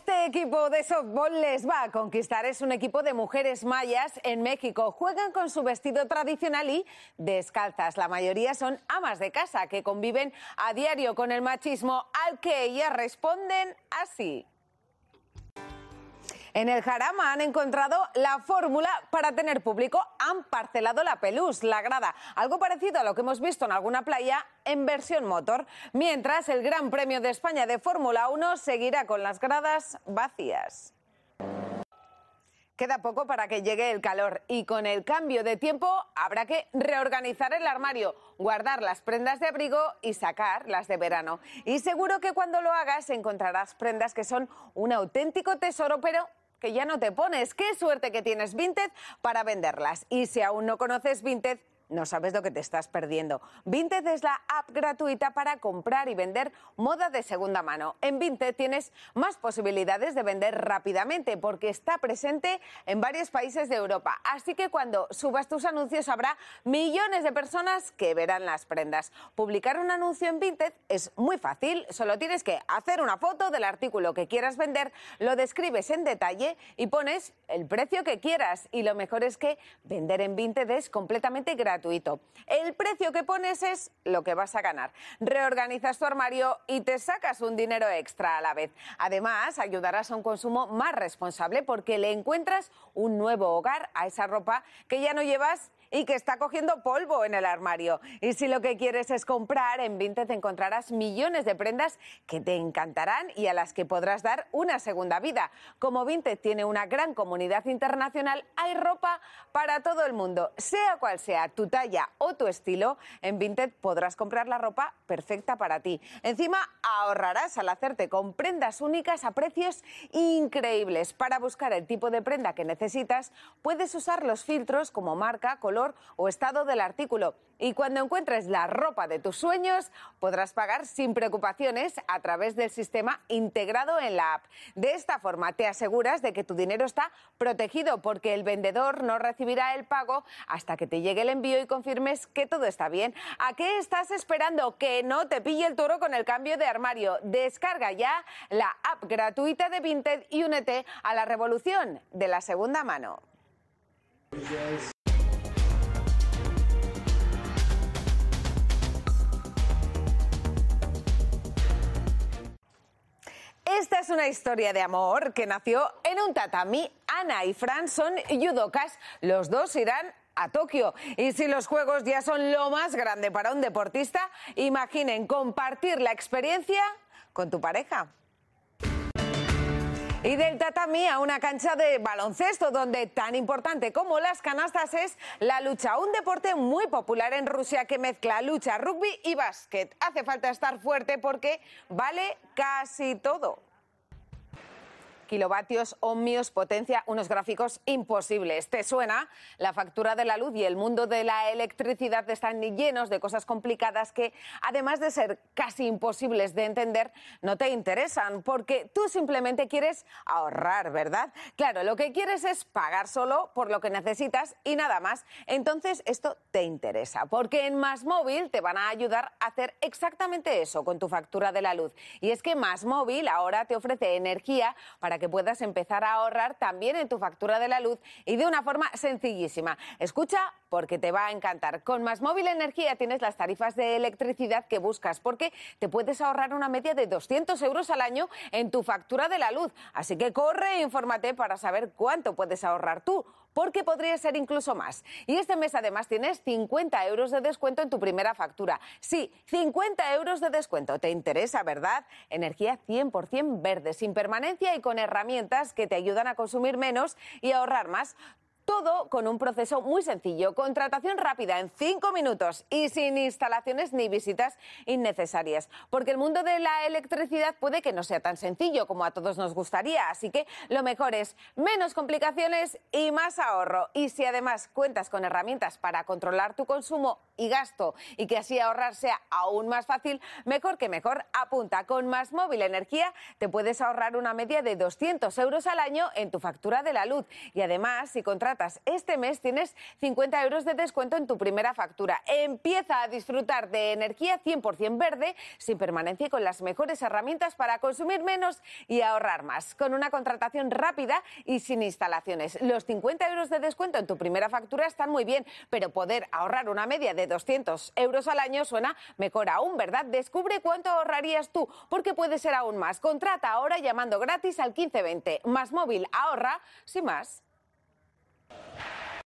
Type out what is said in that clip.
Este equipo de softball les va a conquistar. Es un equipo de mujeres mayas en México. Juegan con su vestido tradicional y descalzas. La mayoría son amas de casa que conviven a diario con el machismo al que ellas responden así. En el Jarama han encontrado la fórmula para tener público. Han parcelado la pelús, la grada, algo parecido a lo que hemos visto en alguna playa en versión motor. Mientras el Gran Premio de España de Fórmula 1 seguirá con las gradas vacías. Queda poco para que llegue el calor y con el cambio de tiempo habrá que reorganizar el armario, guardar las prendas de abrigo y sacar las de verano. Y seguro que cuando lo hagas encontrarás prendas que son un auténtico tesoro, pero que ya no te pones. Qué suerte que tienes Vinted para venderlas. Y si aún no conoces Vinted, no sabes lo que te estás perdiendo. Vinted es la app gratuita para comprar y vender moda de segunda mano. En Vinted tienes más posibilidades de vender rápidamente porque está presente en varios países de Europa. Así que cuando subas tus anuncios habrá millones de personas que verán las prendas. Publicar un anuncio en Vinted es muy fácil. Solo tienes que hacer una foto del artículo que quieras vender, lo describes en detalle y pones el precio que quieras. Y lo mejor es que vender en Vinted es completamente gratis. El precio que pones es lo que vas a ganar. Reorganizas tu armario y te sacas un dinero extra a la vez. Además, ayudarás a un consumo más responsable porque le encuentras un nuevo hogar a esa ropa que ya no llevas y que está cogiendo polvo en el armario. Y si lo que quieres es comprar, en Vinted encontrarás millones de prendas que te encantarán y a las que podrás dar una segunda vida. Como Vinted tiene una gran comunidad internacional, hay ropa para todo el mundo. Sea cual sea tu talla o tu estilo, en Vinted podrás comprar la ropa perfecta para ti. Encima, ahorrarás al hacerte con prendas únicas a precios increíbles. Para buscar el tipo de prenda que necesitas, puedes usar los filtros como marca, color, o estado del artículo. Y cuando encuentres la ropa de tus sueños, podrás pagar sin preocupaciones a través del sistema integrado en la app. De esta forma, te aseguras de que tu dinero está protegido porque el vendedor no recibirá el pago hasta que te llegue el envío y confirmes que todo está bien. ¿A qué estás esperando? Que no te pille el toro con el cambio de armario. Descarga ya la app gratuita de Vinted y únete a la revolución de la segunda mano. una historia de amor que nació en un tatami. Ana y Fran son yudokas. Los dos irán a Tokio. Y si los Juegos ya son lo más grande para un deportista, imaginen compartir la experiencia con tu pareja. Y del tatami a una cancha de baloncesto, donde tan importante como las canastas es la lucha, un deporte muy popular en Rusia que mezcla lucha, rugby y básquet. Hace falta estar fuerte porque vale casi todo kilovatios ohmios potencia unos gráficos imposibles. ¿Te suena? La factura de la luz y el mundo de la electricidad están llenos de cosas complicadas que, además de ser casi imposibles de entender, no te interesan porque tú simplemente quieres ahorrar, ¿verdad? Claro, lo que quieres es pagar solo por lo que necesitas y nada más. Entonces, esto te interesa porque en Más Móvil te van a ayudar a hacer exactamente eso con tu factura de la luz. Y es que Más Móvil ahora te ofrece energía para que puedas empezar a ahorrar también en tu factura de la luz y de una forma sencillísima. Escucha porque te va a encantar. Con Más Móvil Energía tienes las tarifas de electricidad que buscas porque te puedes ahorrar una media de 200 euros al año en tu factura de la luz. Así que corre e infórmate para saber cuánto puedes ahorrar tú porque podría ser incluso más. Y este mes además tienes 50 euros de descuento en tu primera factura. Sí, 50 euros de descuento. ¿Te interesa, verdad? Energía 100% verde, sin permanencia y con herramientas que te ayudan a consumir menos y ahorrar más. Todo con un proceso muy sencillo, contratación rápida en cinco minutos y sin instalaciones ni visitas innecesarias. Porque el mundo de la electricidad puede que no sea tan sencillo como a todos nos gustaría, así que lo mejor es menos complicaciones y más ahorro. Y si además cuentas con herramientas para controlar tu consumo y gasto y que así ahorrar sea aún más fácil, mejor que mejor, apunta. Con Más Móvil Energía te puedes ahorrar una media de 200 euros al año en tu factura de la luz. Y además, si contratas este mes tienes 50 euros de descuento en tu primera factura. Empieza a disfrutar de energía 100% verde, sin permanencia y con las mejores herramientas para consumir menos y ahorrar más. Con una contratación rápida y sin instalaciones. Los 50 euros de descuento en tu primera factura están muy bien, pero poder ahorrar una media de 200 euros al año suena mejor aún, ¿verdad? Descubre cuánto ahorrarías tú, porque puede ser aún más. Contrata ahora llamando gratis al 1520. Más móvil ahorra, sin más.